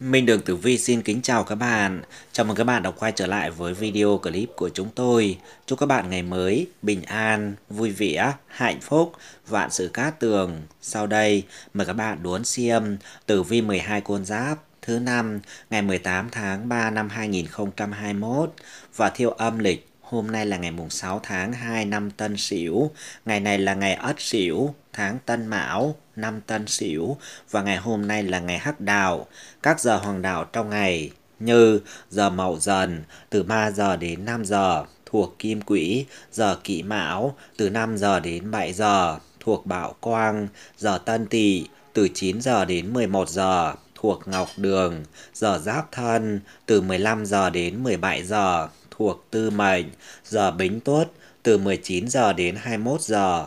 Minh Đường Tử Vi xin kính chào các bạn. Chào mừng các bạn đã quay trở lại với video clip của chúng tôi. Chúc các bạn ngày mới bình an, vui vẻ, hạnh phúc, vạn sự cát tường. Sau đây, mời các bạn đón xem Tử Vi 12 con giáp thứ năm ngày 18 tháng 3 năm 2021 và theo âm lịch Hôm nay là ngày mùng 6 tháng 2 năm Tân Sửu, ngày này là ngày Ất Sửu, tháng Tân Mão, năm tân sửu và ngày hôm nay là ngày hắc Đào. các giờ hoàng đạo trong ngày như giờ mậu dần từ 3 giờ đến 5 giờ thuộc kim quỹ, giờ kỷ mão từ 5 giờ đến 7 giờ thuộc bảo quang, giờ tân tỵ từ 9 giờ đến 11 giờ thuộc ngọc đường, giờ giáp thân từ 15 giờ đến 17 giờ thuộc tư mệnh, giờ bính tuất từ 19 giờ đến 21 giờ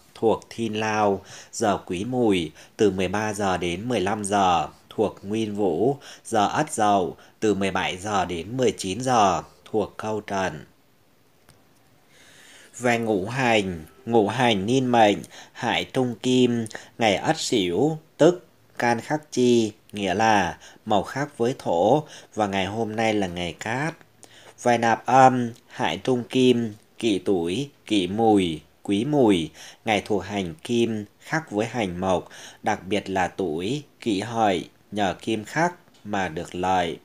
thuộc thiên Lao, giờ Quý Mùi từ 13 giờ đến 15 giờ, thuộc Nguyên Vũ, giờ Ất Dậu từ 17 giờ đến 19 giờ, thuộc Câu Trần. Về ngũ hành, ngũ hành niên mệnh, hại trung kim, ngày Ất Sửu, tức can khắc chi, nghĩa là màu khác với thổ và ngày hôm nay là ngày cát. về nạp âm, hại trung kim, kỵ tuổi, kỵ mùi, quý mùi, ngày thuộc hành kim khắc với hành mộc, đặc biệt là tuổi, kỷ hợi, nhờ kim khắc mà được lợi.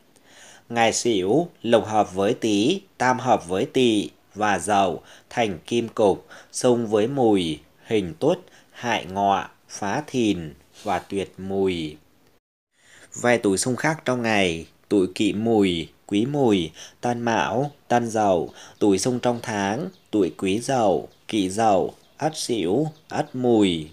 Ngày xỉu lục hợp với tý, tam hợp với tỵ và dậu thành kim cục, xung với mùi, hình tuất, hại ngọ, phá thìn và tuyệt mùi. Vài tuổi xung khắc trong ngày, tuổi kỵ mùi quý mùi, tan mão, tan dậu, tuổi xung trong tháng, tuổi quý dậu, kỵ dậu, ất xỉu, ất mùi.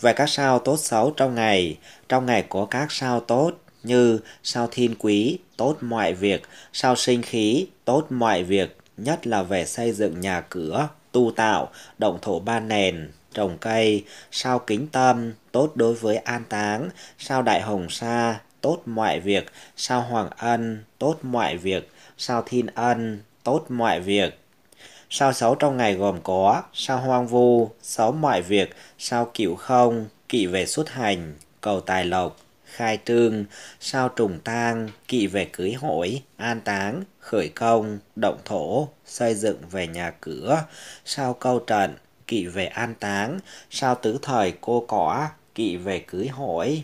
Về các sao tốt xấu trong ngày, trong ngày có các sao tốt như sao thiên quý, tốt mọi việc, sao sinh khí, tốt mọi việc, nhất là về xây dựng nhà cửa, tu tạo, động thổ ba nền, trồng cây, sao kính tâm, tốt đối với an táng, sao đại hồng sa, tốt mọi việc, sao hoàng ân, tốt mọi việc, sao thiên ân, tốt mọi việc. Sao xấu trong ngày gồm có, sao hoang vu, xấu mọi việc, sao cựu không, kỵ về xuất hành, cầu tài lộc, khai trương, sao trùng tang, kỵ về cưới hỏi, an táng, khởi công, động thổ, xây dựng về nhà cửa, sao câu trận, kỵ về an táng, sao tứ thời cô cỏ, kỵ về cưới hỏi,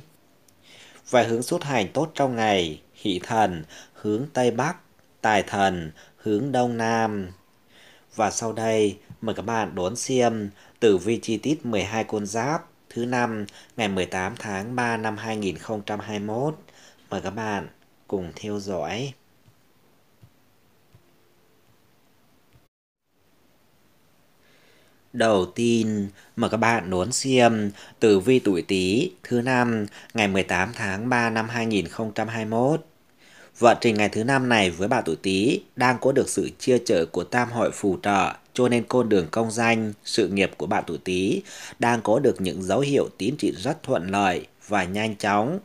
về hướng xuất hành tốt trong ngày, hỷ thần, hướng Tây Bắc, tài thần, hướng Đông Nam. Và sau đây, mời các bạn đón xem tử vi chi tiết 12 con giáp thứ năm ngày 18 tháng 3 năm 2021. Mời các bạn cùng theo dõi. đầu tiên mà các bạn đón xem tử vi tuổi Tý thứ năm ngày 18 tháng 3 năm 2021. Vận trình ngày thứ năm này với bạn tuổi Tý đang có được sự chia trợ của tam hội phù trợ, cho nên con đường công danh, sự nghiệp của bạn tuổi Tý đang có được những dấu hiệu tiến triển rất thuận lợi và nhanh chóng.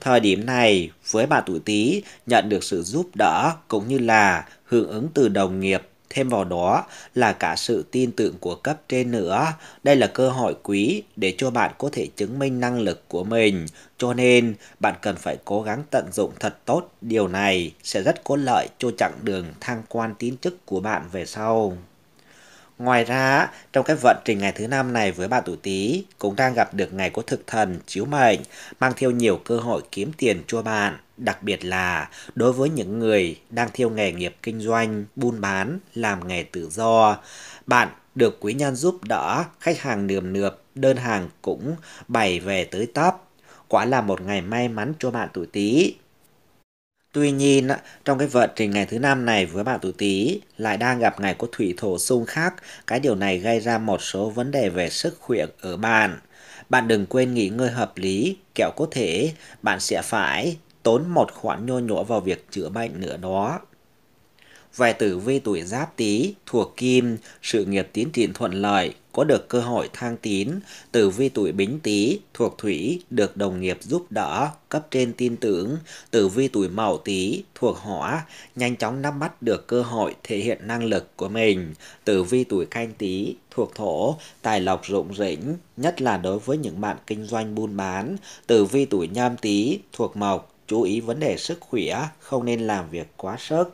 Thời điểm này, với bạn tuổi Tý nhận được sự giúp đỡ cũng như là hưởng ứng từ đồng nghiệp Thêm vào đó là cả sự tin tưởng của cấp trên nữa. Đây là cơ hội quý để cho bạn có thể chứng minh năng lực của mình. Cho nên bạn cần phải cố gắng tận dụng thật tốt. Điều này sẽ rất có lợi cho chặng đường thăng quan tín chức của bạn về sau. Ngoài ra, trong cái vận trình ngày thứ năm này với bạn tuổi Tý cũng đang gặp được ngày của thực thần chiếu mệnh, mang theo nhiều cơ hội kiếm tiền cho bạn, đặc biệt là đối với những người đang theo nghề nghiệp kinh doanh, buôn bán, làm nghề tự do. Bạn được quý nhân giúp đỡ, khách hàng nườm nượp, đơn hàng cũng bày về tới tấp. Quả là một ngày may mắn cho bạn tuổi Tý Tuy nhiên, trong cái vận trình ngày thứ năm này với bạn tuổi Tý lại đang gặp ngày có thủy thổ xung khắc, cái điều này gây ra một số vấn đề về sức khỏe ở bạn. Bạn đừng quên nghỉ ngơi hợp lý, kẹo có thể bạn sẽ phải tốn một khoản nhô nhỗ vào việc chữa bệnh nữa đó vài tử vi tuổi giáp tý thuộc kim, sự nghiệp tiến triển thuận lợi, có được cơ hội thăng tín, tử vi tuổi bính tý thuộc thủy được đồng nghiệp giúp đỡ, cấp trên tin tưởng, tử vi tuổi mậu tý thuộc hỏa nhanh chóng nắm bắt được cơ hội thể hiện năng lực của mình, tử vi tuổi canh tý thuộc thổ, tài lộc rộng rĩnh, nhất là đối với những bạn kinh doanh buôn bán, tử vi tuổi nhâm tý thuộc mộc, chú ý vấn đề sức khỏe, không nên làm việc quá sức.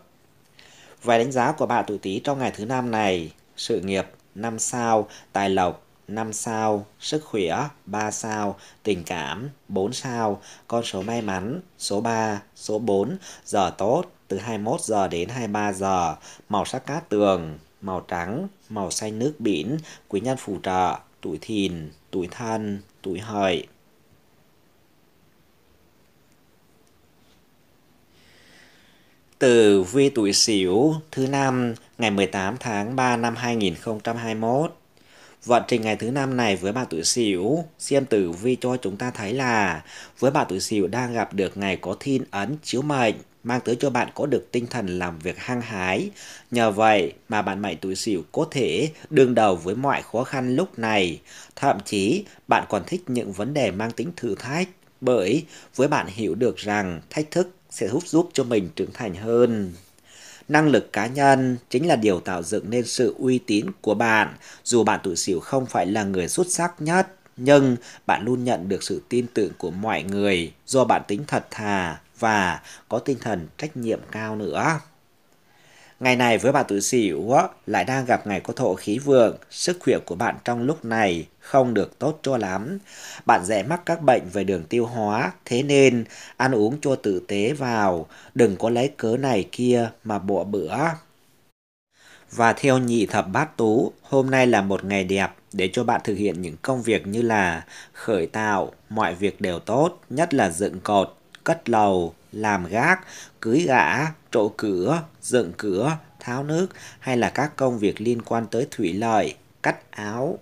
Vài đánh giá của bạn tuổi Tý trong ngày thứ năm này, sự nghiệp 5 sao, tài lộc 5 sao, sức khỏe 3 sao, tình cảm 4 sao, con số may mắn số 3, số 4, giờ tốt từ 21 giờ đến 23 giờ, màu sắc cát tường, màu trắng, màu xanh nước biển, quý nhân phù trợ, tuổi thìn, tuổi thân, tuổi hợi. Từ vi tuổi Sửu thứ năm ngày 18 tháng 3 năm 2021. Vận trình ngày thứ năm này với bà tuổi Sửu, xem tử vi cho chúng ta thấy là với bà tuổi Sửu đang gặp được ngày có thiên ấn chiếu mệnh mang tới cho bạn có được tinh thần làm việc hăng hái. Nhờ vậy mà bạn mệnh tuổi Sửu có thể đương đầu với mọi khó khăn lúc này, thậm chí bạn còn thích những vấn đề mang tính thử thách bởi với bạn hiểu được rằng thách thức sẽ giúp giúp cho mình trưởng thành hơn. Năng lực cá nhân chính là điều tạo dựng nên sự uy tín của bạn. Dù bạn tuổi sửu không phải là người xuất sắc nhất, nhưng bạn luôn nhận được sự tin tưởng của mọi người do bạn tính thật thà và có tinh thần trách nhiệm cao nữa. Ngày này với bạn tuổi Sửu lại đang gặp ngày có thổ khí vượng, sức khỏe của bạn trong lúc này không được tốt cho lắm. Bạn dễ mắc các bệnh về đường tiêu hóa, thế nên ăn uống cho tử tế vào, đừng có lấy cớ này kia mà bỏ bữa. Và theo nhị thập bát tú, hôm nay là một ngày đẹp để cho bạn thực hiện những công việc như là khởi tạo, mọi việc đều tốt, nhất là dựng cột, cất lầu, làm gác, cưới gã, trộ cửa, dựng cửa, tháo nước hay là các công việc liên quan tới thủy lợi, cắt áo.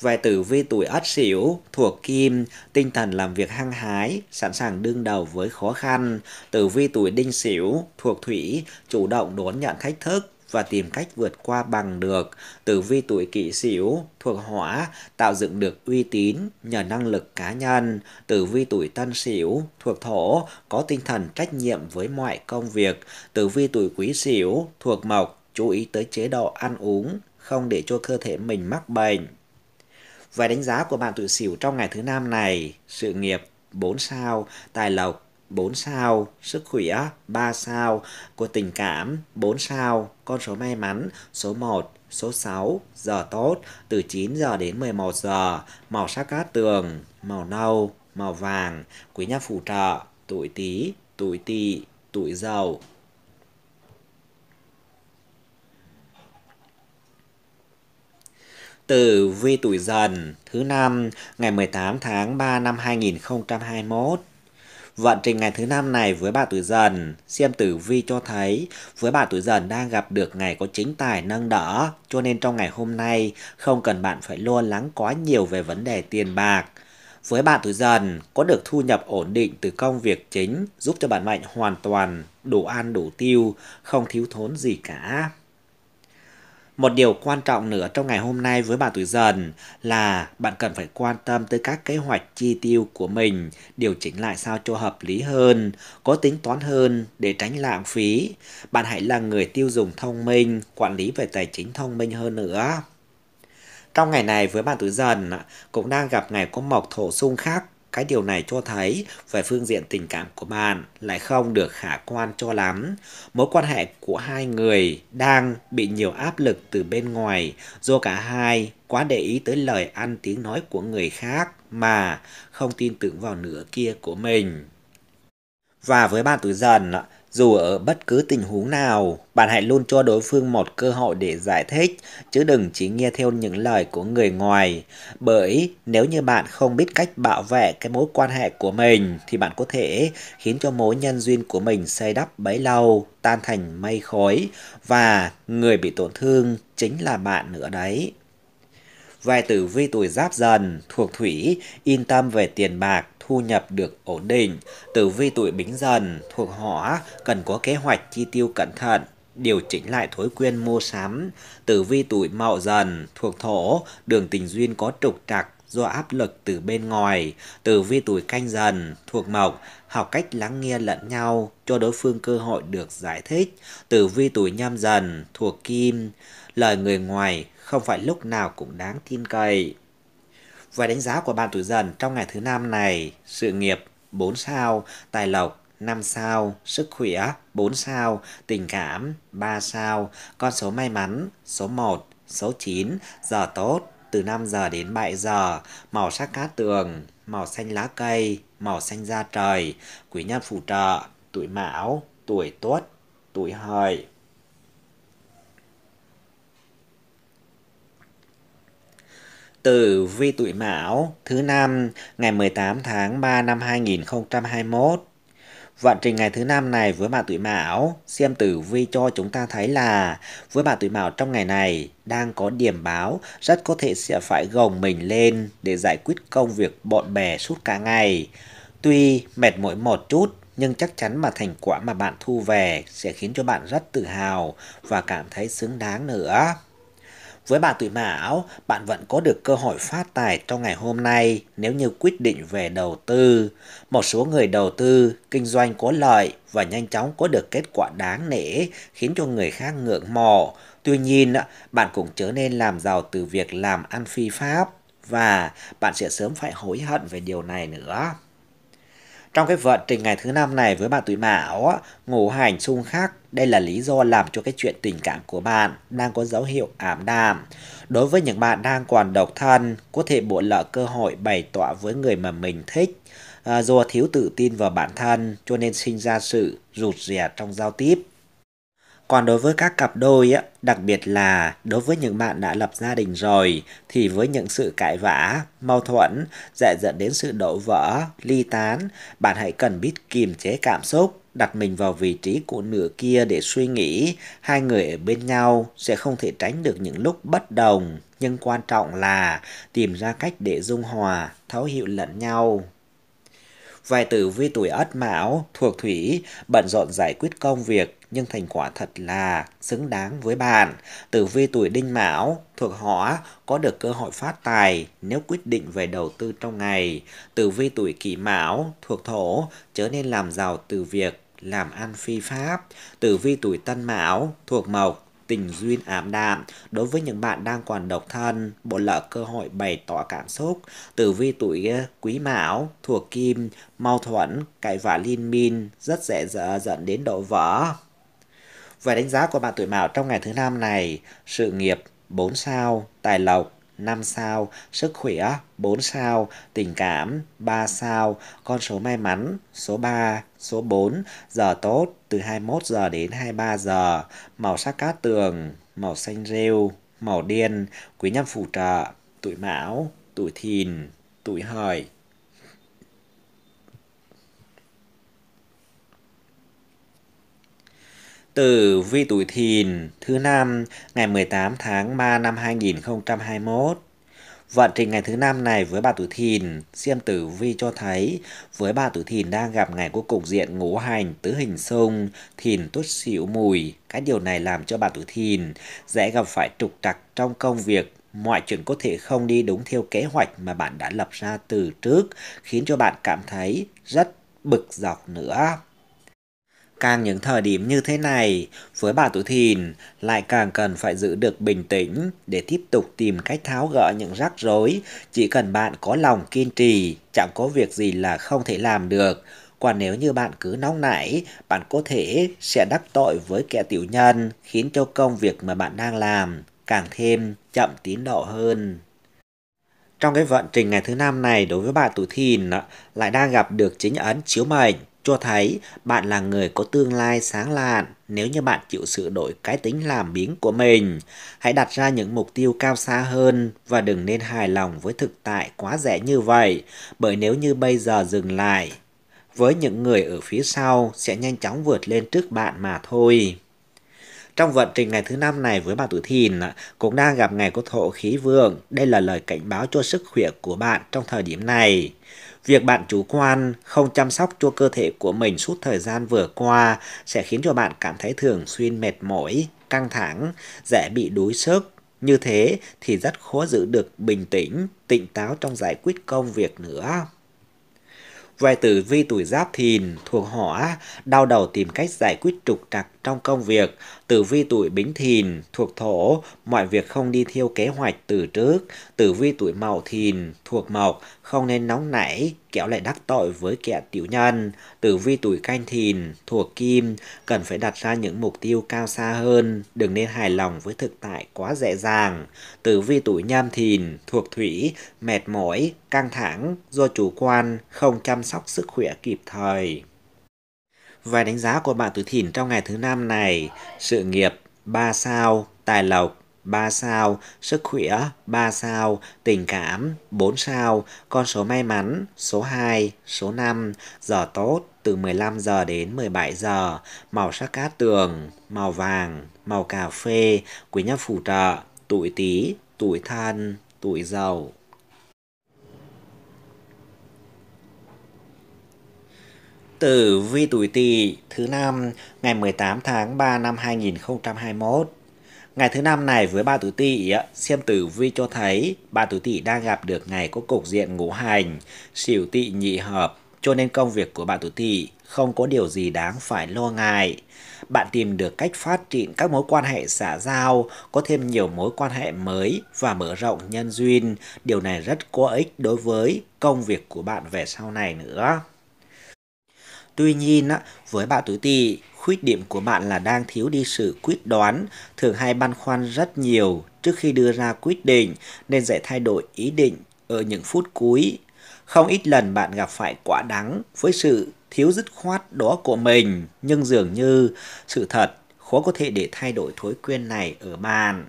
Về tử vi tuổi ất sửu thuộc kim, tinh thần làm việc hăng hái, sẵn sàng đương đầu với khó khăn. Tử vi tuổi đinh sửu thuộc thủy, chủ động đón nhận thách thức, và tìm cách vượt qua bằng được tử vi tuổi kỷ sửu thuộc hỏa tạo dựng được uy tín nhờ năng lực cá nhân tử vi tuổi tân sửu thuộc thổ có tinh thần trách nhiệm với mọi công việc tử vi tuổi quý sửu thuộc mộc chú ý tới chế độ ăn uống không để cho cơ thể mình mắc bệnh về đánh giá của bạn tuổi sửu trong ngày thứ năm này sự nghiệp 4 sao tài lộc 4 sao sức khỏe, 3 sao của tình cảm, 4 sao con số may mắn, số 1, số 6, giờ tốt, từ 9 giờ đến 11 giờ, màu sắc cát tường, màu nâu, màu vàng, quý nhân phù trợ, tuổi tí, tuổi tỵ, tuổi dậu từ vi tuổi dần thứ năm ngày 18 tháng 3 năm 2021 Vận trình ngày thứ năm này với bà tuổi dần, xem tử vi cho thấy với bà tuổi dần đang gặp được ngày có chính tài nâng đỡ, cho nên trong ngày hôm nay không cần bạn phải lo lắng quá nhiều về vấn đề tiền bạc. Với bạn tuổi dần, có được thu nhập ổn định từ công việc chính giúp cho bạn mạnh hoàn toàn, đủ ăn đủ tiêu, không thiếu thốn gì cả. Một điều quan trọng nữa trong ngày hôm nay với bạn tuổi dần là bạn cần phải quan tâm tới các kế hoạch chi tiêu của mình, điều chỉnh lại sao cho hợp lý hơn, có tính toán hơn để tránh lãng phí. Bạn hãy là người tiêu dùng thông minh, quản lý về tài chính thông minh hơn nữa. Trong ngày này với bạn tuổi dần cũng đang gặp ngày có mộc thổ xung khắc cái điều này cho thấy về phương diện tình cảm của bạn lại không được khả quan cho lắm. Mối quan hệ của hai người đang bị nhiều áp lực từ bên ngoài do cả hai quá để ý tới lời ăn tiếng nói của người khác mà không tin tưởng vào nửa kia của mình. Và với bạn tuổi dần, dù ở bất cứ tình huống nào, bạn hãy luôn cho đối phương một cơ hội để giải thích, chứ đừng chỉ nghe theo những lời của người ngoài. Bởi nếu như bạn không biết cách bảo vệ cái mối quan hệ của mình, thì bạn có thể khiến cho mối nhân duyên của mình xây đắp bấy lâu, tan thành mây khói, và người bị tổn thương chính là bạn nữa đấy. Vài tử vi tuổi giáp dần, thuộc thủy, yên tâm về tiền bạc, thu nhập được ổn định. Tử vi tuổi bính dần thuộc hỏa cần có kế hoạch chi tiêu cẩn thận, điều chỉnh lại thói quen mua sắm. Tử vi tuổi mậu dần thuộc thổ, đường tình duyên có trục trặc do áp lực từ bên ngoài. Tử vi tuổi canh dần thuộc mộc, học cách lắng nghe lẫn nhau, cho đối phương cơ hội được giải thích. Tử vi tuổi nhâm dần thuộc kim, lời người ngoài không phải lúc nào cũng đáng tin cậy. Và đánh giá của bạn tuổi dần trong ngày thứ năm này, sự nghiệp 4 sao, tài lộc 5 sao, sức khỏe 4 sao, tình cảm 3 sao, con số may mắn số 1, số 9, giờ tốt từ 5 giờ đến 7 giờ, màu sắc cát tường, màu xanh lá cây, màu xanh da trời, quý nhân phù trợ, tuổi mão, tuổi tuất, tuổi hợi. Tử vi tuổi Mão thứ năm ngày 18 tháng 3 năm 2021. Vận trình ngày thứ năm này với bạn tuổi Mão, xem tử vi cho chúng ta thấy là với bạn tuổi Mão trong ngày này đang có điểm báo rất có thể sẽ phải gồng mình lên để giải quyết công việc bọn bè suốt cả ngày. Tuy mệt mỏi một chút nhưng chắc chắn mà thành quả mà bạn thu về sẽ khiến cho bạn rất tự hào và cảm thấy xứng đáng nữa. Với bạn tuổi mão, bạn vẫn có được cơ hội phát tài trong ngày hôm nay nếu như quyết định về đầu tư. Một số người đầu tư, kinh doanh có lợi và nhanh chóng có được kết quả đáng nể khiến cho người khác ngưỡng mộ. Tuy nhiên, bạn cũng trở nên làm giàu từ việc làm ăn phi pháp và bạn sẽ sớm phải hối hận về điều này nữa. Trong cái vận trình ngày thứ năm này với bạn tuổi mão, ngũ hành xung khắc, đây là lý do làm cho cái chuyện tình cảm của bạn đang có dấu hiệu ảm đạm. Đối với những bạn đang còn độc thân, có thể bộ lợi cơ hội bày tỏ với người mà mình thích. À, do thiếu tự tin vào bản thân cho nên sinh ra sự rụt rè trong giao tiếp. Còn đối với các cặp đôi, á, đặc biệt là đối với những bạn đã lập gia đình rồi, thì với những sự cãi vã, mâu thuẫn, dễ dẫn đến sự đổ vỡ, ly tán, bạn hãy cần biết kiềm chế cảm xúc, đặt mình vào vị trí của nửa kia để suy nghĩ, hai người ở bên nhau sẽ không thể tránh được những lúc bất đồng, nhưng quan trọng là tìm ra cách để dung hòa, thấu hiểu lẫn nhau. Vài tử vi tuổi Ất Mão thuộc Thủy bận rộn giải quyết công việc nhưng thành quả thật là xứng đáng với bạn. Tử vi tuổi đinh mão thuộc họ có được cơ hội phát tài nếu quyết định về đầu tư trong ngày. Tử vi tuổi kỷ mão thuộc thổ trở nên làm giàu từ việc làm ăn phi pháp. Tử vi tuổi tân mão thuộc mộc tình duyên ám đạm đối với những bạn đang còn độc thân bộ lỡ cơ hội bày tỏ cảm xúc tử vi tuổi ờ, quý mão thuộc kim mâu thuẫn cãi vã liên minh rất dễ dở dẫn đến đổ vỡ Vậy đánh giá của bạn tuổi Mão trong ngày thứ năm này, sự nghiệp 4 sao, tài lộc 5 sao, sức khỏe 4 sao, tình cảm 3 sao, con số may mắn số 3, số 4, giờ tốt từ 21 giờ đến 23 giờ, màu sắc cát tường, màu xanh rêu, màu điên, quý nhân phù trợ, tuổi Mão, tuổi Thìn, tuổi Hợi. Tử vi tuổi thìn thứ năm ngày 18 tháng 3 năm 2021. Vận trình ngày thứ năm này với bà tuổi thìn, xem tử vi cho thấy với bà tuổi thìn đang gặp ngày của cục diện ngũ hành tứ hình xung, thìn tuất xỉu mùi. Cái điều này làm cho bà tuổi thìn dễ gặp phải trục trặc trong công việc mọi chuyện có thể không đi đúng theo kế hoạch mà bạn đã lập ra từ trước khiến cho bạn cảm thấy rất bực dọc nữa Càng những thời điểm như thế này, với bà tuổi thìn lại càng cần phải giữ được bình tĩnh để tiếp tục tìm cách tháo gỡ những rắc rối. Chỉ cần bạn có lòng kiên trì, chẳng có việc gì là không thể làm được. Còn nếu như bạn cứ nóng nảy, bạn có thể sẽ đắc tội với kẻ tiểu nhân, khiến cho công việc mà bạn đang làm càng thêm chậm tiến độ hơn trong cái vận trình ngày thứ năm này đối với bạn tuổi thìn lại đang gặp được chính ấn chiếu mệnh cho thấy bạn là người có tương lai sáng lạn nếu như bạn chịu sửa đổi cái tính làm biếng của mình. Hãy đặt ra những mục tiêu cao xa hơn và đừng nên hài lòng với thực tại quá rẻ như vậy, bởi nếu như bây giờ dừng lại, với những người ở phía sau sẽ nhanh chóng vượt lên trước bạn mà thôi. Trong vận trình ngày thứ năm này với bà tuổi thìn cũng đang gặp ngày có thổ khí vượng. Đây là lời cảnh báo cho sức khỏe của bạn trong thời điểm này. Việc bạn chủ quan, không chăm sóc cho cơ thể của mình suốt thời gian vừa qua sẽ khiến cho bạn cảm thấy thường xuyên mệt mỏi, căng thẳng, dễ bị đuối sức. Như thế thì rất khó giữ được bình tĩnh, tỉnh táo trong giải quyết công việc nữa. Về tử vi tuổi giáp thìn, thuộc hỏa, đau đầu tìm cách giải quyết trục trặc trong công việc, tử vi tuổi bính thìn thuộc thổ, mọi việc không đi theo kế hoạch từ trước. Tử vi tuổi mậu thìn thuộc mộc, không nên nóng nảy, kéo lại đắc tội với kẻ tiểu nhân. Tử vi tuổi canh thìn thuộc kim, cần phải đặt ra những mục tiêu cao xa hơn, đừng nên hài lòng với thực tại quá dễ dàng. Tử vi tuổi nhâm thìn thuộc thủy, mệt mỏi, căng thẳng, do chủ quan, không chăm sóc sức khỏe kịp thời. Và đánh giá của bạn tuổi thìn trong ngày thứ năm này, sự nghiệp 3 sao, tài lộc 3 sao, sức khỏe 3 sao, tình cảm 4 sao, con số may mắn số 2, số 5, giờ tốt từ 15 giờ đến 17 giờ, màu sắc cát tường, màu vàng, màu cà phê, quý nhân phù trợ, tuổi tí, tuổi thân, tuổi dầu. Tử vi tuổi tỵ thứ năm ngày 18 tháng 3 năm 2021. Ngày thứ năm này với ba tuổi tỵ, xem tử vi cho thấy ba tuổi tỵ đang gặp được ngày có cục diện ngũ hành, xỉu tỵ nhị hợp, cho nên công việc của bạn tuổi tỵ không có điều gì đáng phải lo ngại. Bạn tìm được cách phát triển các mối quan hệ xã giao, có thêm nhiều mối quan hệ mới và mở rộng nhân duyên. Điều này rất có ích đối với công việc của bạn về sau này nữa. Tuy nhiên, á, với bạn tuổi tỵ, khuyết điểm của bạn là đang thiếu đi sự quyết đoán, thường hay băn khoăn rất nhiều trước khi đưa ra quyết định nên dễ thay đổi ý định ở những phút cuối. Không ít lần bạn gặp phải quả đắng với sự thiếu dứt khoát đó của mình, nhưng dường như sự thật khó có thể để thay đổi thói quen này ở bạn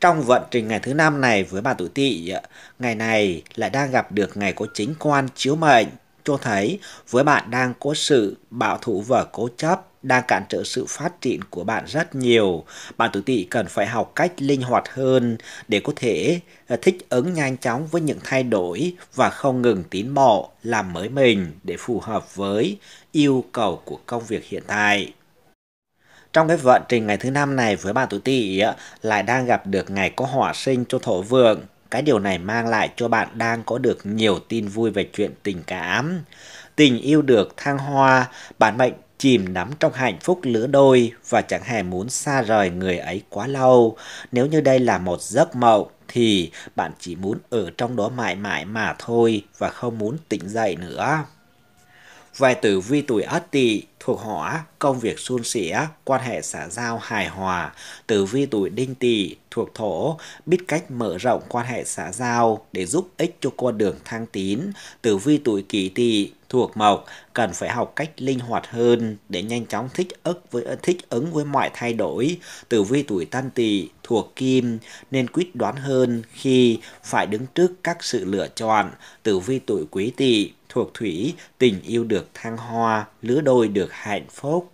trong vận trình ngày thứ năm này với bà tuổi tỵ ngày này lại đang gặp được ngày có chính quan chiếu mệnh cho thấy với bạn đang có sự bảo thủ và cố chấp đang cản trở sự phát triển của bạn rất nhiều. Bạn tự tỵ cần phải học cách linh hoạt hơn để có thể ờ, thích ứng nhanh chóng với những thay đổi và không ngừng tiến bộ, làm mới mình để phù hợp với yêu cầu của công việc hiện tại trong cái vận trình ngày thứ năm này với bạn tuổi tỵ lại đang gặp được ngày có hỏa sinh cho thổ vượng cái điều này mang lại cho bạn đang có được nhiều tin vui về chuyện tình cảm. Tình yêu được thăng hoa, bản mệnh chìm đắm trong hạnh phúc lứa đôi và chẳng hề muốn xa rời người ấy quá lâu. Nếu như đây là một giấc mộng thì bạn chỉ muốn ở trong đó mãi mãi mà thôi và không muốn tỉnh dậy nữa. Vài tử vi tuổi ất tỵ thuộc hỏa, công việc suôn sẻ, quan hệ xã giao hài hòa. Tử vi tuổi đinh tỵ thuộc thổ, biết cách mở rộng quan hệ xã giao để giúp ích cho con đường thăng tín. Tử vi tuổi kỷ tỵ thuộc mộc, cần phải học cách linh hoạt hơn để nhanh chóng thích ứng với thích ứng với mọi thay đổi. Tử vi tuổi tân tỵ thuộc kim nên quyết đoán hơn khi phải đứng trước các sự lựa chọn. Tử vi tuổi quý tỵ thuộc thủy, tình yêu được thăng hoa, lứa đôi được hạnh phúc.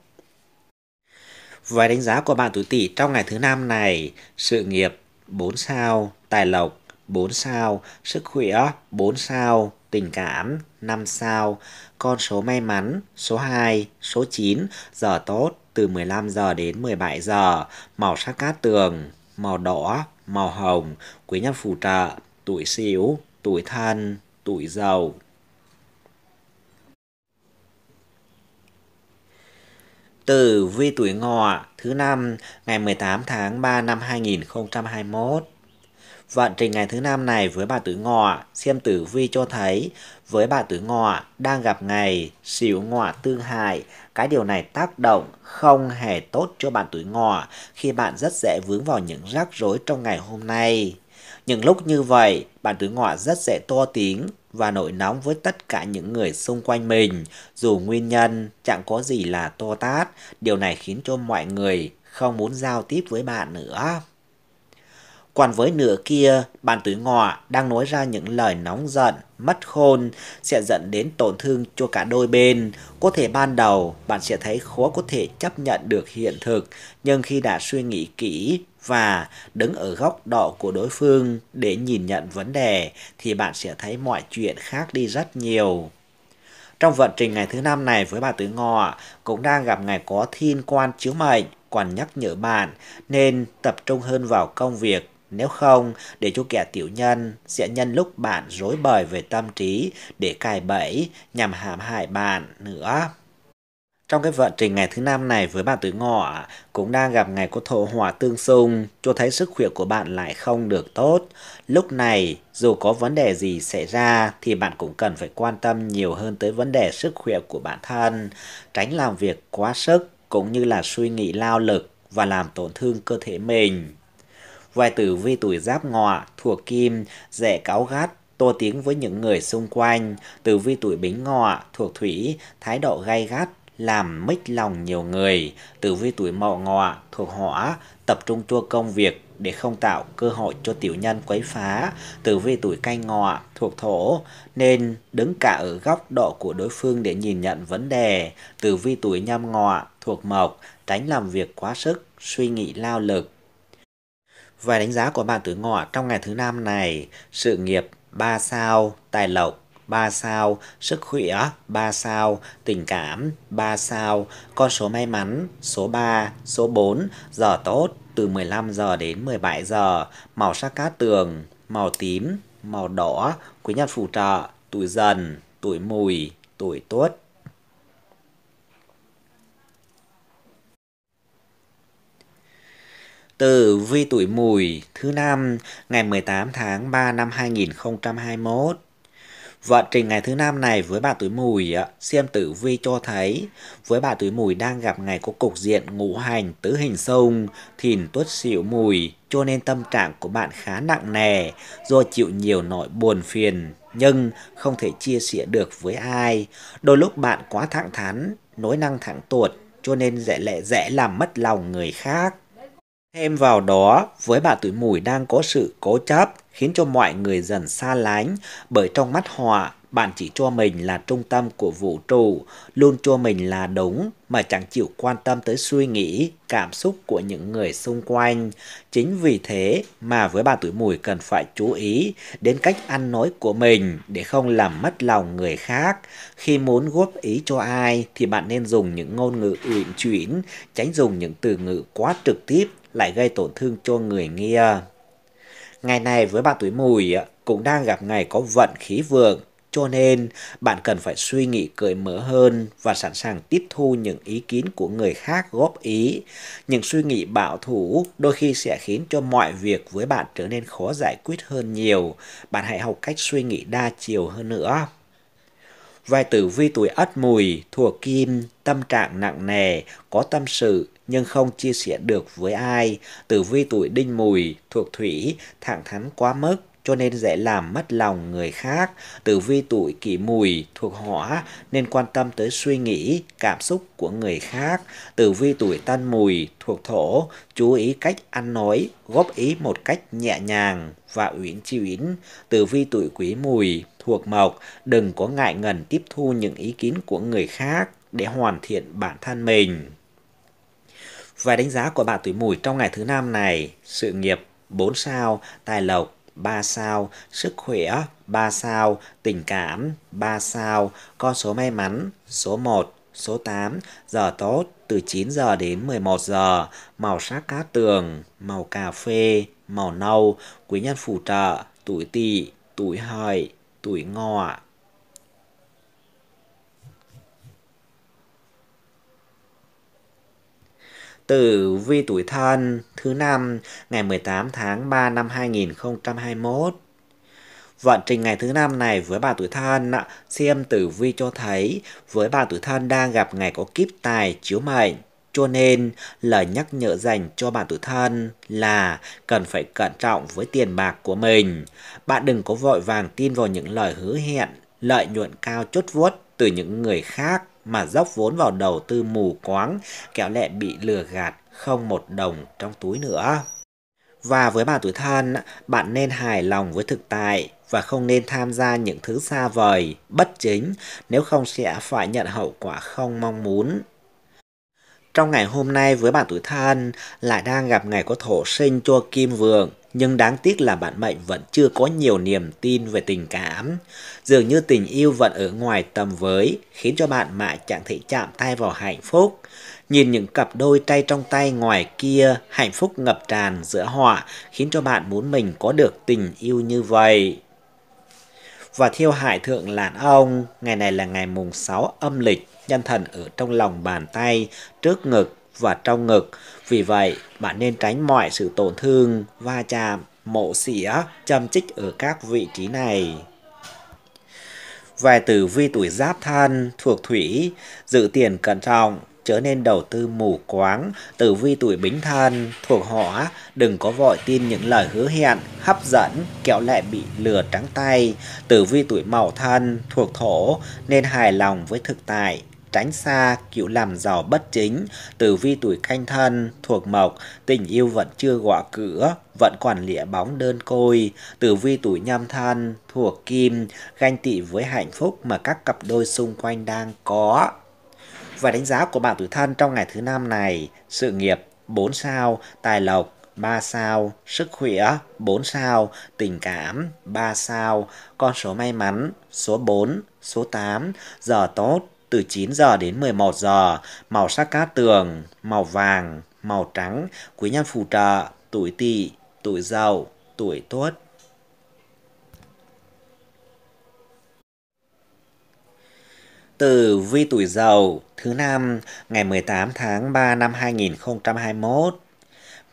Vài đánh giá của bạn tuổi Tỵ trong ngày thứ năm này, sự nghiệp 4 sao, tài lộc 4 sao, sức khỏe 4 sao, tình cảm 5 sao, con số may mắn số 2, số 9, giờ tốt từ 15 giờ đến 17 giờ, màu sắc cát tường, màu đỏ, màu hồng, quý nhân phù trợ, tuổi xíu, tuổi thân, tuổi giàu. Tử vi tuổi ngọ thứ năm ngày 18 tháng 3 năm 2021. Vận trình ngày thứ năm này với bà tử ngọ, xem tử vi cho thấy với bà tử ngọ đang gặp ngày xỉu ngọ tương hại. Cái điều này tác động không hề tốt cho bạn tuổi ngọ khi bạn rất dễ vướng vào những rắc rối trong ngày hôm nay. Những lúc như vậy, bạn tuổi ngọ rất dễ to tiếng, và nổi nóng với tất cả những người xung quanh mình, dù nguyên nhân chẳng có gì là to tát, điều này khiến cho mọi người không muốn giao tiếp với bạn nữa. Còn với nửa kia, bạn tuổi ngọ đang nói ra những lời nóng giận, mất khôn sẽ dẫn đến tổn thương cho cả đôi bên. Có thể ban đầu bạn sẽ thấy khó có thể chấp nhận được hiện thực, nhưng khi đã suy nghĩ kỹ và đứng ở góc độ của đối phương để nhìn nhận vấn đề thì bạn sẽ thấy mọi chuyện khác đi rất nhiều. Trong vận trình ngày thứ năm này với bà Tứ Ngọ cũng đang gặp ngày có thiên quan chiếu mệnh còn nhắc nhở bạn nên tập trung hơn vào công việc nếu không để cho kẻ tiểu nhân sẽ nhân lúc bạn rối bời về tâm trí để cài bẫy nhằm hãm hại bạn nữa. Trong cái vận trình ngày thứ năm này với bạn tuổi ngọ cũng đang gặp ngày có thổ hỏa tương xung, cho thấy sức khỏe của bạn lại không được tốt. Lúc này, dù có vấn đề gì xảy ra thì bạn cũng cần phải quan tâm nhiều hơn tới vấn đề sức khỏe của bản thân, tránh làm việc quá sức cũng như là suy nghĩ lao lực và làm tổn thương cơ thể mình. Vài tử vi tuổi giáp ngọ, thuộc kim, dễ cáu gắt, tô tiếng với những người xung quanh. Tử vi tuổi bính ngọ, thuộc thủy, thái độ gay gắt, làm mích lòng nhiều người Tử vi tuổi mậu ngọ thuộc hỏa tập trung cho công việc để không tạo cơ hội cho tiểu nhân quấy phá Tử vi tuổi canh ngọ thuộc thổ nên đứng cả ở góc độ của đối phương để nhìn nhận vấn đề Tử vi tuổi nhâm ngọ thuộc mộc tránh làm việc quá sức suy nghĩ lao lực Vài đánh giá của bạn tuổi ngọ trong ngày thứ năm này, sự nghiệp 3 sao, tài lộc 3 sao, sức khỏe 3 sao, tình cảm 3 sao, con số may mắn số 3, số 4, giờ tốt từ 15 giờ đến 17 giờ, màu sắc cát tường, màu tím, màu đỏ, quý nhân phù trợ, tuổi dần, tuổi mùi, tuổi tuất. Tử vi tuổi mùi thứ năm ngày 18 tháng 3 năm 2021 Vận trình ngày thứ năm này với bà tuổi mùi, xem tử vi cho thấy với bà tuổi mùi đang gặp ngày có cục diện ngũ hành tứ hình sông, thìn tuất xỉu mùi, cho nên tâm trạng của bạn khá nặng nề do chịu nhiều nỗi buồn phiền nhưng không thể chia sẻ được với ai. Đôi lúc bạn quá thẳng thắn, nói năng thẳng tuột cho nên dễ lệ dễ làm mất lòng người khác. Thêm vào đó, với bà tuổi mùi đang có sự cố chấp khiến cho mọi người dần xa lánh bởi trong mắt họ, bạn chỉ cho mình là trung tâm của vũ trụ, luôn cho mình là đúng mà chẳng chịu quan tâm tới suy nghĩ, cảm xúc của những người xung quanh. Chính vì thế mà với bà tuổi mùi cần phải chú ý đến cách ăn nói của mình để không làm mất lòng người khác. Khi muốn góp ý cho ai thì bạn nên dùng những ngôn ngữ uyển chuyển, tránh dùng những từ ngữ quá trực tiếp lại gây tổn thương cho người nghe. Ngày này với bạn tuổi mùi à, cũng đang gặp ngày có vận khí vượng, cho nên bạn cần phải suy nghĩ cởi mở hơn và sẵn sàng tiếp thu những ý kiến của người khác góp ý. Những suy nghĩ bảo thủ đôi khi sẽ khiến cho mọi việc với bạn trở nên khó giải quyết hơn nhiều. Bạn hãy học cách suy nghĩ đa chiều hơn nữa. Vài tử vi tuổi ất mùi, thuộc kim, tâm trạng nặng nề, có tâm sự, nhưng không chia sẻ được với ai. Tử vi tuổi đinh mùi thuộc thủy, thẳng thắn quá mức cho nên dễ làm mất lòng người khác. Tử vi tuổi kỷ mùi thuộc hỏa nên quan tâm tới suy nghĩ, cảm xúc của người khác. Tử vi tuổi tân mùi thuộc thổ, chú ý cách ăn nói, góp ý một cách nhẹ nhàng và uyển chi uyển. Tử vi tuổi quý mùi thuộc mộc, đừng có ngại ngần tiếp thu những ý kiến của người khác để hoàn thiện bản thân mình. Vài đánh giá của bạn tuổi mùi trong ngày thứ năm này, sự nghiệp 4 sao, tài lộc 3 sao, sức khỏe 3 sao, tình cảm 3 sao, con số may mắn số 1, số 8, giờ tốt từ 9 giờ đến 11 giờ, màu sắc cá tường, màu cà phê, màu nâu, quý nhân phù trợ, tuổi tỵ, tuổi hợi, tuổi ngọ. Tử vi tuổi thân thứ năm ngày 18 tháng 3 năm 2021. Vận trình ngày thứ năm này với bà tuổi thân xem tử vi cho thấy với bà tuổi thân đang gặp ngày có kiếp tài chiếu mệnh. Cho nên, lời nhắc nhở dành cho bạn tuổi thân là cần phải cẩn trọng với tiền bạc của mình. Bạn đừng có vội vàng tin vào những lời hứa hẹn, lợi nhuận cao chốt vuốt từ những người khác mà dốc vốn vào đầu tư mù quáng, kẹo lẹ bị lừa gạt, không một đồng trong túi nữa. Và với bà tuổi thân, bạn nên hài lòng với thực tại và không nên tham gia những thứ xa vời, bất chính, nếu không sẽ phải nhận hậu quả không mong muốn. Trong ngày hôm nay với bạn tuổi thân lại đang gặp ngày có thổ sinh cho kim vượng nhưng đáng tiếc là bạn mệnh vẫn chưa có nhiều niềm tin về tình cảm. Dường như tình yêu vẫn ở ngoài tầm với, khiến cho bạn mãi chẳng thể chạm tay vào hạnh phúc. Nhìn những cặp đôi tay trong tay ngoài kia, hạnh phúc ngập tràn giữa họ, khiến cho bạn muốn mình có được tình yêu như vậy và thiêu hải thượng lạn ông. Ngày này là ngày mùng 6 âm lịch, nhân thần ở trong lòng bàn tay, trước ngực, và trong ngực. Vì vậy, bạn nên tránh mọi sự tổn thương, va chạm, mổ xỉa, châm chích ở các vị trí này. Về tử vi tuổi giáp thân thuộc thủy, dự tiền cẩn trọng, chớ nên đầu tư mù quáng. Tử vi tuổi bính thân thuộc hỏa, đừng có vội tin những lời hứa hẹn, hấp dẫn, kẹo lại bị lừa trắng tay. Tử vi tuổi mậu thân thuộc thổ, nên hài lòng với thực tại, tránh xa cựu làm giàu bất chính, tử vi tuổi canh thân, thuộc mộc, tình yêu vẫn chưa gõ cửa, vẫn còn lịa bóng đơn côi, tử vi tuổi nhâm thân, thuộc kim, ganh tị với hạnh phúc mà các cặp đôi xung quanh đang có. Và đánh giá của bạn tuổi thân trong ngày thứ năm này, sự nghiệp 4 sao, tài lộc 3 sao, sức khỏe 4 sao, tình cảm 3 sao, con số may mắn số 4, số 8, giờ tốt từ 9 giờ đến 11 giờ, màu sắc cát tường, màu vàng, màu trắng, quý nhân phù trợ, tuổi tỵ, tuổi dậu, tuổi tuất. Từ vi tuổi dậu thứ năm ngày 18 tháng 3 năm 2021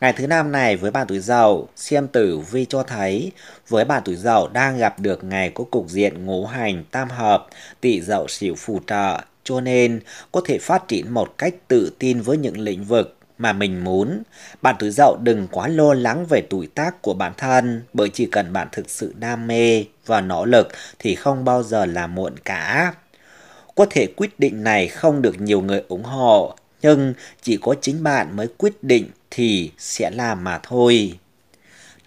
Ngày thứ năm này với bạn tuổi dậu, xem tử vi cho thấy với bạn tuổi dậu đang gặp được ngày có cục diện ngũ hành tam hợp, tỵ dậu xỉu phù trợ, cho nên có thể phát triển một cách tự tin với những lĩnh vực mà mình muốn. Bạn tuổi dậu đừng quá lo lắng về tuổi tác của bản thân, bởi chỉ cần bạn thực sự đam mê và nỗ lực thì không bao giờ là muộn cả. Có thể quyết định này không được nhiều người ủng hộ, nhưng chỉ có chính bạn mới quyết định thì sẽ làm mà thôi.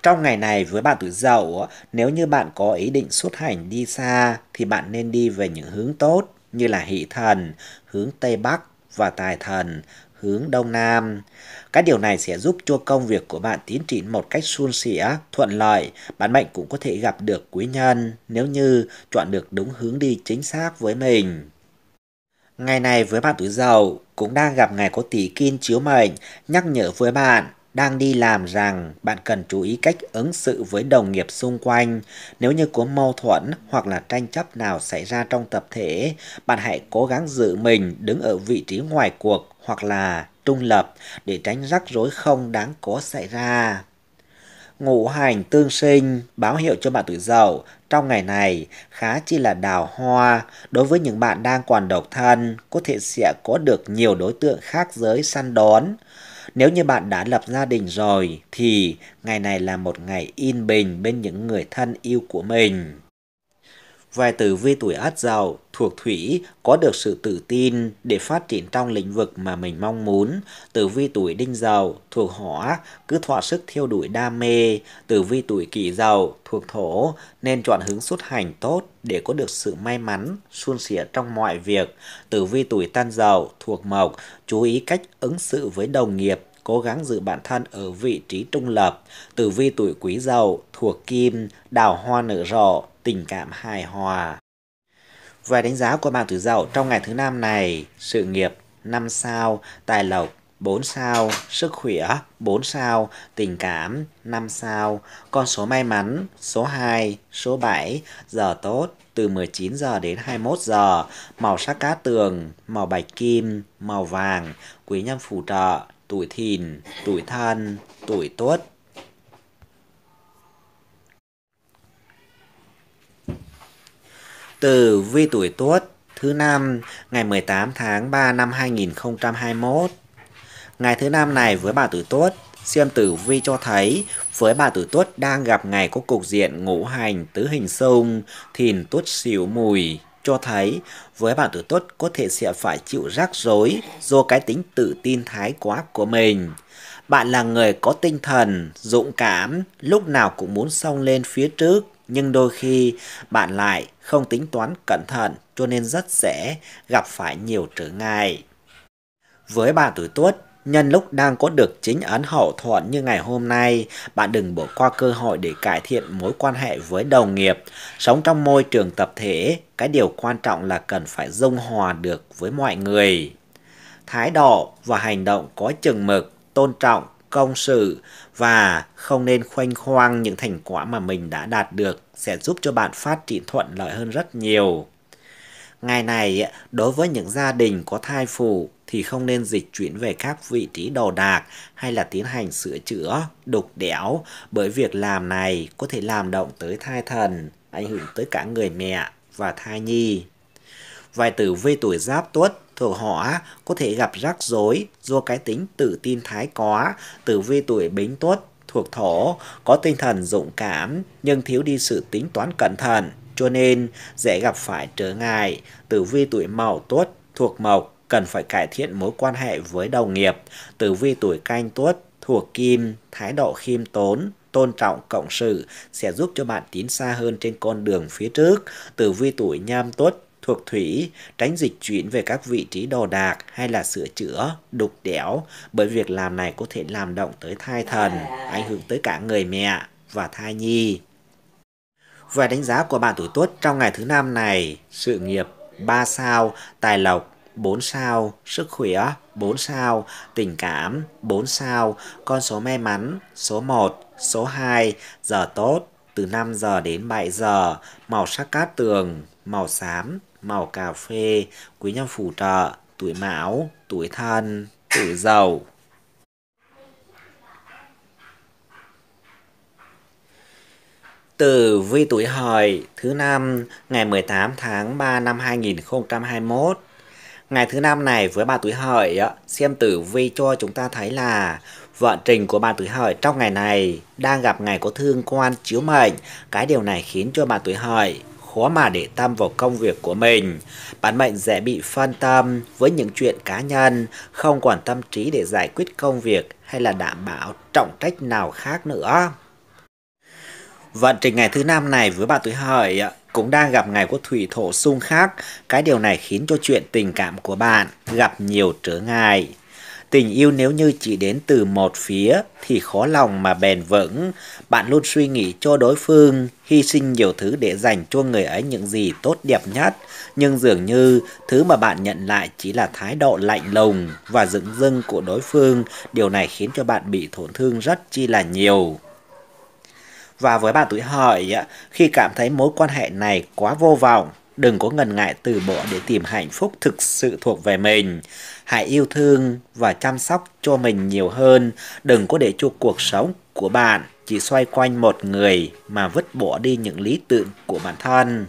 Trong ngày này với bạn tuổi dậu, nếu như bạn có ý định xuất hành đi xa thì bạn nên đi về những hướng tốt như là hỷ thần, hướng Tây Bắc và tài thần, hướng Đông Nam. Các điều này sẽ giúp cho công việc của bạn tiến triển một cách suôn sẻ, thuận lợi. Bạn mệnh cũng có thể gặp được quý nhân nếu như chọn được đúng hướng đi chính xác với mình. Ngày này với bạn tuổi Dậu cũng đang gặp ngày có tỷ kim chiếu mệnh, nhắc nhở với bạn đang đi làm rằng bạn cần chú ý cách ứng xử với đồng nghiệp xung quanh. Nếu như có mâu thuẫn hoặc là tranh chấp nào xảy ra trong tập thể, bạn hãy cố gắng giữ mình đứng ở vị trí ngoài cuộc hoặc là trung lập để tránh rắc rối không đáng có xảy ra. Ngũ hành tương sinh báo hiệu cho bạn tuổi Dậu trong ngày này khá chi là đào hoa. Đối với những bạn đang còn độc thân, có thể sẽ có được nhiều đối tượng khác giới săn đón. Nếu như bạn đã lập gia đình rồi thì ngày này là một ngày yên bình bên những người thân yêu của mình. Vài tử vi tuổi ất dậu thuộc thủy có được sự tự tin để phát triển trong lĩnh vực mà mình mong muốn. Tử vi tuổi đinh dậu thuộc hỏa cứ thỏa sức theo đuổi đam mê. Tử vi tuổi kỷ dậu thuộc thổ nên chọn hướng xuất hành tốt để có được sự may mắn, suôn sẻ trong mọi việc. Tử vi tuổi tan dậu thuộc mộc chú ý cách ứng xử với đồng nghiệp cố gắng giữ bản thân ở vị trí trung lập. Tử vi tuổi quý dậu thuộc kim, đào hoa nở rộ, tình cảm hài hòa. Vài đánh giá của bạn tuổi dậu trong ngày thứ năm này, sự nghiệp 5 sao, tài lộc 4 sao, sức khỏe 4 sao, tình cảm 5 sao, con số may mắn số 2, số 7, giờ tốt từ 19 giờ đến 21 giờ, màu sắc cá tường, màu bạch kim, màu vàng, quý nhân phù trợ, tuổi thìn, tuổi thân, tuổi tuất. Từ vi tuổi Tuất thứ năm ngày 18 tháng 3 năm 2021. Ngày thứ năm này với bà tuổi Tuất, xem tử vi cho thấy với bà tuổi Tuất đang gặp ngày có cục diện ngũ hành tứ hình xung, thìn Tuất xỉu mùi cho thấy với bạn tuổi tuất có thể sẽ phải chịu rắc rối do cái tính tự tin thái quá của mình. Bạn là người có tinh thần, dũng cảm, lúc nào cũng muốn xông lên phía trước nhưng đôi khi bạn lại không tính toán cẩn thận cho nên rất dễ gặp phải nhiều trở ngại. Với bạn tuổi tuất, nhân lúc đang có được chính ấn hậu thuận như ngày hôm nay, bạn đừng bỏ qua cơ hội để cải thiện mối quan hệ với đồng nghiệp. Sống trong môi trường tập thể, cái điều quan trọng là cần phải dung hòa được với mọi người. Thái độ và hành động có chừng mực, tôn trọng công sự và không nên khoanh khoang những thành quả mà mình đã đạt được sẽ giúp cho bạn phát triển thuận lợi hơn rất nhiều. Ngày này, đối với những gia đình có thai phụ thì không nên dịch chuyển về các vị trí đồ đạc hay là tiến hành sửa chữa, đục đẽo bởi việc làm này có thể làm động tới thai thần, ảnh hưởng tới cả người mẹ và thai nhi. Vài tử vi tuổi giáp tuất thuộc hỏa có thể gặp rắc rối do cái tính tự tin thái quá, tử vi tuổi bính tuất thuộc thổ, có tinh thần dũng cảm nhưng thiếu đi sự tính toán cẩn thận, cho nên dễ gặp phải trở ngại. Tử vi tuổi mậu tuất thuộc mộc cần phải cải thiện mối quan hệ với đồng nghiệp. Tử vi tuổi canh tuất thuộc kim, thái độ khiêm tốn, tôn trọng cộng sự sẽ giúp cho bạn tiến xa hơn trên con đường phía trước. Tử vi tuổi nhâm tuất thuộc thủy, tránh dịch chuyển về các vị trí đồ đạc hay là sửa chữa, đục đẽo, bởi việc làm này có thể làm động tới thai thần, à. ảnh hưởng tới cả người mẹ và thai nhi. Về đánh giá của bạn tuổi tuất trong ngày thứ năm này, sự nghiệp 3 sao, tài lộc 4 sao, sức khỏe 4 sao, tình cảm 4 sao, con số may mắn số 1, số 2, giờ tốt từ 5 giờ đến 7 giờ, màu sắc cát tường, màu xám, màu cà phê, quý nhân phù trợ, tuổi mão, tuổi thân, tuổi dậu. Tử vi tuổi hợi thứ năm ngày 18 tháng 3 năm 2021. Ngày thứ năm này với bà tuổi hợi xem tử vi cho chúng ta thấy là vận trình của bà tuổi hợi trong ngày này đang gặp ngày có thương quan chiếu mệnh. Cái điều này khiến cho bà tuổi hợi khó mà để tâm vào công việc của mình. Bản mệnh dễ bị phân tâm với những chuyện cá nhân, không quản tâm trí để giải quyết công việc hay là đảm bảo trọng trách nào khác nữa. Vận trình ngày thứ năm này với bạn tuổi hợi cũng đang gặp ngày của thủy thổ xung khắc. Cái điều này khiến cho chuyện tình cảm của bạn gặp nhiều trở ngại. Tình yêu nếu như chỉ đến từ một phía thì khó lòng mà bền vững. Bạn luôn suy nghĩ cho đối phương, hy sinh nhiều thứ để dành cho người ấy những gì tốt đẹp nhất. Nhưng dường như thứ mà bạn nhận lại chỉ là thái độ lạnh lùng và dựng dưng của đối phương. Điều này khiến cho bạn bị tổn thương rất chi là nhiều. Và với bạn tuổi hợi, khi cảm thấy mối quan hệ này quá vô vọng, đừng có ngần ngại từ bỏ để tìm hạnh phúc thực sự thuộc về mình. Hãy yêu thương và chăm sóc cho mình nhiều hơn, đừng có để cho cuộc sống của bạn chỉ xoay quanh một người mà vứt bỏ đi những lý tưởng của bản thân.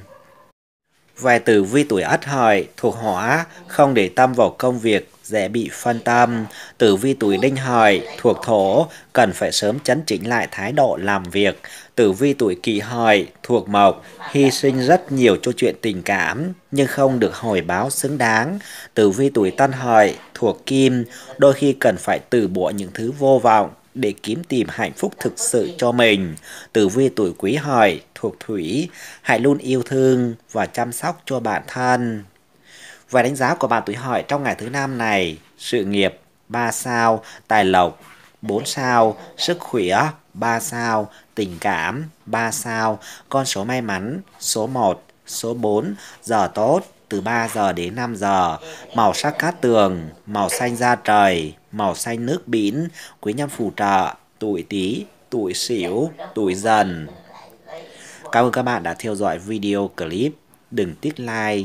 Vài từ vi tuổi ất hợi thuộc hỏa không để tâm vào công việc dễ bị phân tâm. Tử vi tuổi đinh hợi thuộc thổ cần phải sớm chấn chỉnh lại thái độ làm việc. Tử vi tuổi kỷ hợi thuộc mộc hy sinh rất nhiều cho chuyện tình cảm nhưng không được hồi báo xứng đáng. Tử vi tuổi tân hợi thuộc kim đôi khi cần phải từ bỏ những thứ vô vọng để kiếm tìm hạnh phúc thực sự cho mình. Tử vi tuổi quý hợi thuộc thủy, hãy luôn yêu thương và chăm sóc cho bản thân. Và đánh giá của bạn tuổi hợi trong ngày thứ năm này, sự nghiệp 3 sao, tài lộc 4 sao, sức khỏe 3 sao, tình cảm 3 sao, con số may mắn số 1, số 4, giờ tốt từ 3 giờ đến 5 giờ, màu sắc cát tường, màu xanh da trời, màu xanh nước biển, quý nhân phù trợ, tuổi tí, tuổi xỉu, tuổi dần. Cảm ơn các bạn đã theo dõi video clip. Đừng tiếc like